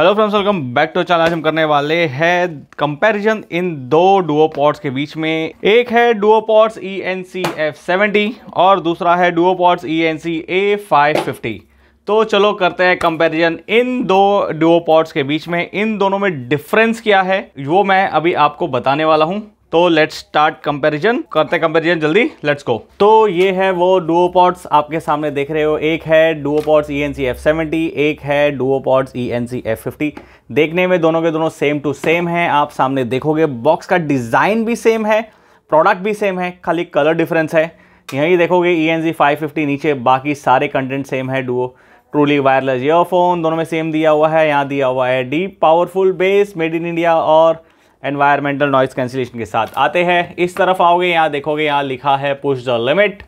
hello friends welcome back to channel आज हम करने वाले हैं कंपैरिजन इन दो डुओपॉट्स के बीच में एक है Duopods E N C F seventy और दूसरा है Duopods E N C A five fifty तो चलो करते हैं कंपैरिजन इन दो डुओपॉट्स के बीच में इन दोनों में डिफरेंस क्या है वो मैं अभी आपको बताने वाला हूँ तो लेट्स स्टार्ट कंपैरिजन करते हैं कंपैरिजन जल्दी लेट्स गो तो ये है वो डुओपॉड्स आपके सामने देख रहे हो एक है डुओपॉड्स एफ सेवेंटी एक है डुओपॉड्स एफ फिफ्टी देखने में दोनों के दोनों सेम टू सेम है आप सामने देखोगे बॉक्स का डिज़ाइन भी सेम है प्रोडक्ट भी सेम है खाली कलर डिफरेंस है यहीं देखोगे E N C five fifty नीचे बाकी सारे कंटेंट सेम है डुओ ट्रूली वायरलेस ईयरफोन दोनों में सेम दिया हुआ है यहाँ दिया हुआ है deep powerful bass made in India और एनवायरमेंटल नॉइज़ कैंसिलेशन के साथ आते हैं इस तरफ आओगे यहाँ देखोगे यहाँ लिखा है पुश द लिमिट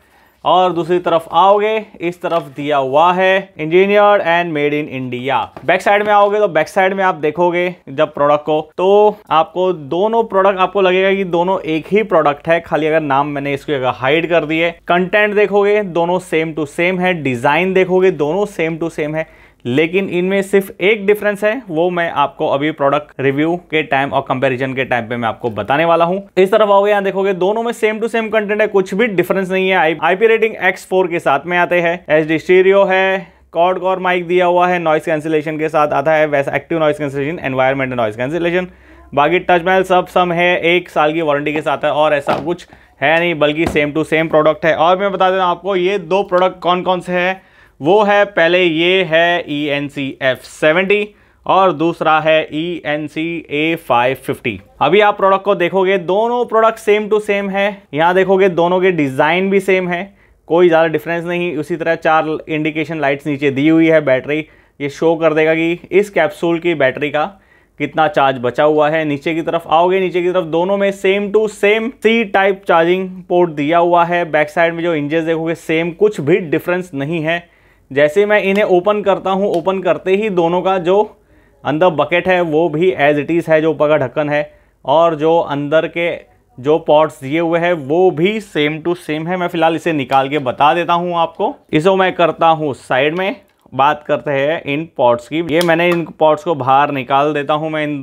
और दूसरी तरफ आओगे इस तरफ दिया हुआ है engineer and made in India back side में आओगे तो बैक साइड में आप देखोगे जब प्रोडक्ट को तो आपको दोनों प्रोडक्ट आपको लगेगा कि दोनों एक ही प्रोडक्ट है खाली अगर नाम मैंने इसकी अगर हाइड कर दिए कंटेंट देखोगे दोनों सेम टू सेम है डिजाइन देखोगे दोनों सेम टू सेम है लेकिन इनमें सिर्फ एक डिफरेंस है वो मैं आपको अभी प्रोडक्ट रिव्यू के टाइम और कंपैरिजन के टाइम पे मैं आपको बताने वाला हूं इस तरफ आओगे यहाँ देखोगे दोनों में सेम टू सेम कंटेंट है कुछ भी डिफरेंस नहीं है आईपी रेटिंग एक्स फोर के साथ में आते हैं एच डी स्टीरियो है कॉर्ड कॉर माइक दिया हुआ है नॉइस कैंसिलेशन के साथ आता है वैसा active noise cancellation environment noise cancellation बाकी टच मैल सब सम है एक साल की वारंटी के साथ है और ऐसा कुछ है नहीं बल्कि सेम टू सेम प्रोडक्ट है और मैं बता देता हूँ आपको ये दो प्रोडक्ट कौन कौन से हैं वो है पहले ये है E N C F seventy और दूसरा है E N C A five fifty अभी आप प्रोडक्ट को देखोगे दोनों प्रोडक्ट सेम टू सेम है यहाँ देखोगे दोनों के डिज़ाइन भी सेम है कोई ज़्यादा डिफरेंस नहीं उसी तरह चार इंडिकेशन लाइट्स नीचे दी हुई है बैटरी ये शो कर देगा कि इस कैप्सूल की बैटरी का कितना चार्ज बचा हुआ है नीचे की तरफ आओगे नीचे की तरफ दोनों में same to same C type charging port दिया हुआ है बैक साइड में जो इंजेस देखोगे सेम कुछ भी डिफरेंस नहीं है जैसे मैं इन्हें ओपन करता हूँ ओपन करते ही दोनों का जो अंदर बकेट है वो भी एज इट इज़ है जो ऊपर का ढक्कन है और जो अंदर के जो पॉट्स दिए हुए हैं वो भी सेम टू सेम है मैं फ़िलहाल इसे निकाल के बता देता हूँ आपको इसे मैं करता हूँ साइड में बात करते हैं इन पॉट्स की ये मैंने इन पॉट्स को बाहर निकाल देता हूँ मैं इन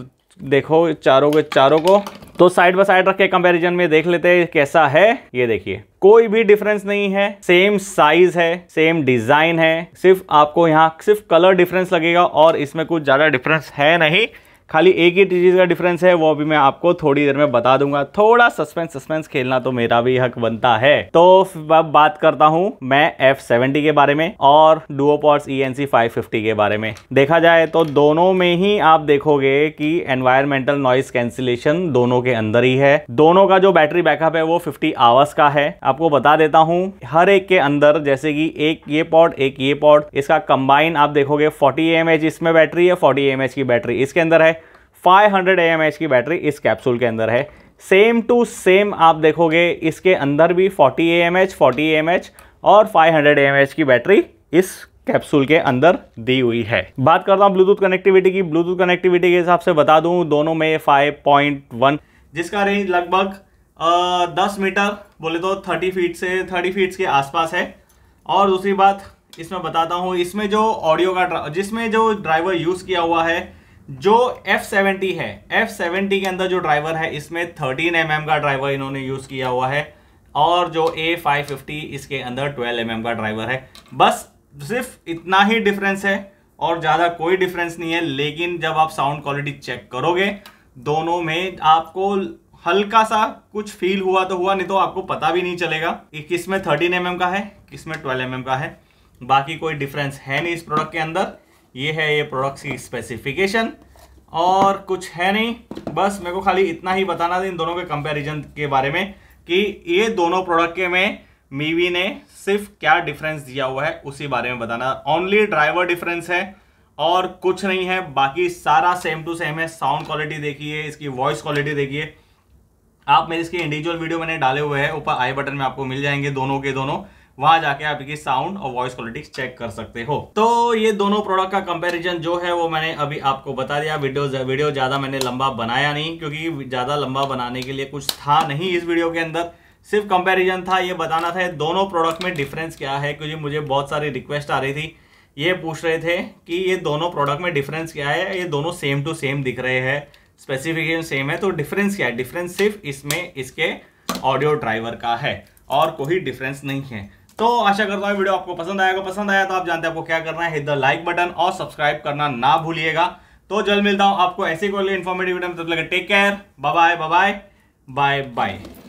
देखो चारों के चारों को तो साइड बाय साइड रख के कंपैरिजन में देख लेते हैं कैसा है ये देखिए कोई भी डिफरेंस नहीं है सेम साइज है सेम डिजाइन है सिर्फ आपको यहाँ सिर्फ कलर डिफरेंस लगेगा और इसमें कुछ ज्यादा डिफरेंस है नहीं खाली एक ही चीज़ का डिफरेंस है वो अभी मैं आपको थोड़ी देर में बता दूंगा थोड़ा सस्पेंस सस्पेंस खेलना तो मेरा भी हक बनता है तो अब बात करता हूँ मैं एफ सेवेंटी के बारे में और Duopods E N C five fifty के बारे में देखा जाए तो दोनों में ही आप देखोगे कि एनवायरमेंटल नॉइस कैंसिलेशन दोनों के अंदर ही है दोनों का जो बैटरी बैकअप है वो फिफ्टी आवर्स का है आपको बता देता हूँ हर एक के अंदर जैसे कि एक ये पॉड एक ये पॉड इसका कंबाइन आप देखोगे फोर्टी एम इसमें बैटरी है फोर्टी एम की बैटरी इसके अंदर है 500 एच की बैटरी इस कैप्सूल के अंदर है सेम टू सेम आप देखोगे इसके अंदर भी 40 ए 40 एच और 500 एच की बैटरी इस कैप्सूल के अंदर दी हुई है बात करता हूँ ब्लूटूथ कनेक्टिविटी की ब्लूटूथ कनेक्टिविटी के हिसाब से बता दूँ दोनों में 5.1 जिसका रेंज लगभग दस मीटर बोले तो थर्टी फीट से थर्टी फीट्स के आसपास है और दूसरी बात इसमें बताता हूँ इसमें जो ऑडियो का जिसमें जो ड्राइवर यूज़ किया हुआ है जो F70 है F70 के अंदर जो ड्राइवर है इसमें 13 एम mm का ड्राइवर इन्होंने यूज़ किया हुआ है और जो A550 इसके अंदर 12 एम mm का ड्राइवर है बस सिर्फ इतना ही डिफरेंस है और ज़्यादा कोई डिफरेंस नहीं है लेकिन जब आप साउंड क्वालिटी चेक करोगे दोनों में आपको हल्का सा कुछ फील हुआ तो हुआ नहीं तो आपको पता भी नहीं चलेगा कि किस में थर्टीन एम mm का है किसमें ट्वेल्व एम mm का है बाकी कोई डिफरेंस है नहीं इस प्रोडक्ट के अंदर ये है ये प्रोडक्ट्स की स्पेसिफिकेशन और कुछ है नहीं बस मेरे को खाली इतना ही बताना था इन दोनों के कंपैरिजन के बारे में कि ये दोनों प्रोडक्ट के में मीवी ने सिर्फ क्या डिफरेंस दिया हुआ है उसी बारे में बताना ओनली ड्राइवर डिफरेंस है और कुछ नहीं है बाकी सारा सेम टू सेम है साउंड क्वालिटी देखिए इसकी वॉइस क्वालिटी देखिए आप मेरे इसके इंडिविजुअल वीडियो मैंने डाले हुए हैं ऊपर आई बटन में आपको मिल जाएंगे दोनों के दोनों वहां जाके आप इसकी साउंड और वॉइस क्वालिटी चेक कर सकते हो तो ये दोनों प्रोडक्ट का कंपेरिजन जो है वो मैंने अभी आपको बता दिया वीडियो वीडियो ज्यादा मैंने लंबा बनाया नहीं क्योंकि ज्यादा लंबा बनाने के लिए कुछ था नहीं इस वीडियो के अंदर सिर्फ कंपेरिजन था ये बताना था दोनों प्रोडक्ट में डिफरेंस क्या है क्योंकि मुझे बहुत सारी रिक्वेस्ट आ रही थी ये पूछ रहे थे कि ये दोनों प्रोडक्ट में डिफरेंस क्या है ये दोनों सेम टू सेम दिख रहे हैं स्पेसिफिकेशन सेम है तो डिफरेंस क्या है डिफरेंस सिर्फ इसमें इसके ऑडियो ड्राइवर का है और कोई डिफरेंस नहीं है तो आशा करता हूँ वीडियो आपको पसंद आएगा पसंद आया तो आप जानते हैं आपको क्या करना है हिट द लाइक बटन और सब्सक्राइब करना ना भूलिएगा तो जल्द मिलता हूँ आपको ऐसे कोई इन्फॉर्मेटिव वीडियो में तब लगे take care bye bye bye bye